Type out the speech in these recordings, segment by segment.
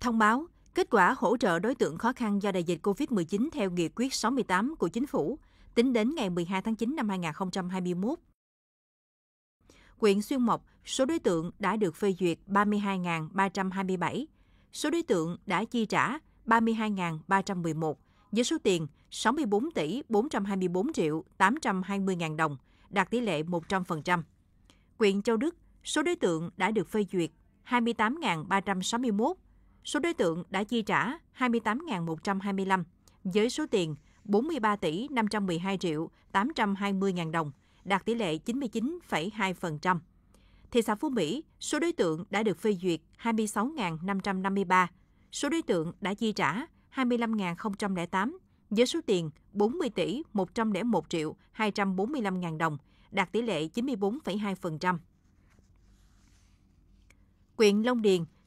Thông báo, kết quả hỗ trợ đối tượng khó khăn do đại dịch COVID-19 theo Nghị quyết 68 của Chính phủ, tính đến ngày 12 tháng 9 năm 2021. Quyện Xuyên Mộc, số đối tượng đã được phê duyệt 32.327, số đối tượng đã chi trả 32.311 với số tiền 64 tỷ 424 triệu 820 ngàn đồng, đạt tỷ lệ 100%. Quyện Châu Đức, số đối tượng đã được phê duyệt 28.361, Số đối tượng đã chi trả 28.125 với số tiền 43 tỷ 512 triệu 820 ngàn đồng, đạt tỷ lệ 99,2%. Thị xã Phú Mỹ, số đối tượng đã được phê duyệt 26.553, số đối tượng đã chi trả 25.008 với số tiền 40 tỷ 101 triệu 245 ngàn đồng, đạt tỷ lệ 94,2%. Quyện Long Điền,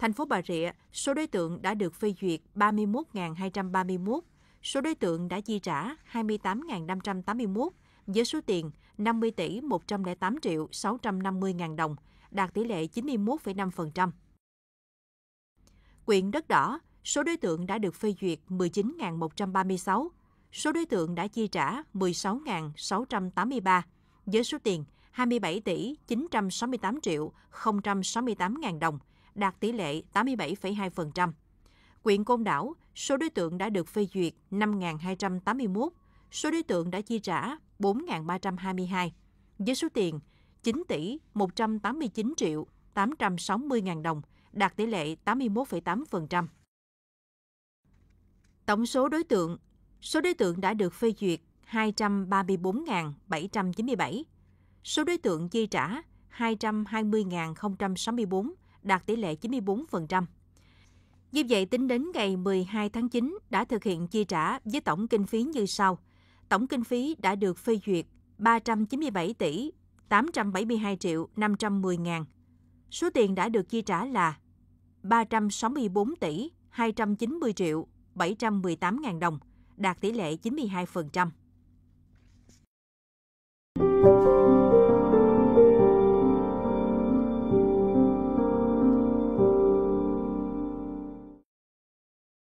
Thành phố Bà Rịa, số đối tượng đã được phê duyệt 31.231, số đối tượng đã chi trả 28.581 với số tiền 50 tỷ 108 triệu 650 ngàn đồng, đạt tỷ lệ 91,5%. Quyện Đất Đỏ, số đối tượng đã được phê duyệt 19.136, số đối tượng đã chi trả 16.683 với số tiền 27 tỷ 968 triệu 068 ngàn đồng, đạt tỷ lệ 87,2%. Quyện Côn Đảo, số đối tượng đã được phê duyệt 5.281, số đối tượng đã chi trả 4.322, với số tiền 9 tỷ 189 triệu 860 ngàn đồng, đạt tỷ lệ 81,8%. Tổng số đối tượng, số đối tượng đã được phê duyệt 234.797, số đối tượng chi trả 220.064, đạt tỷ lệ 94%. Như vậy, tính đến ngày 12 tháng 9 đã thực hiện chi trả với tổng kinh phí như sau. Tổng kinh phí đã được phê duyệt 397 tỷ 872 triệu 510 ngàn. Số tiền đã được chi trả là 364 tỷ 290 triệu 718 ngàn đồng, đạt tỷ lệ 92%.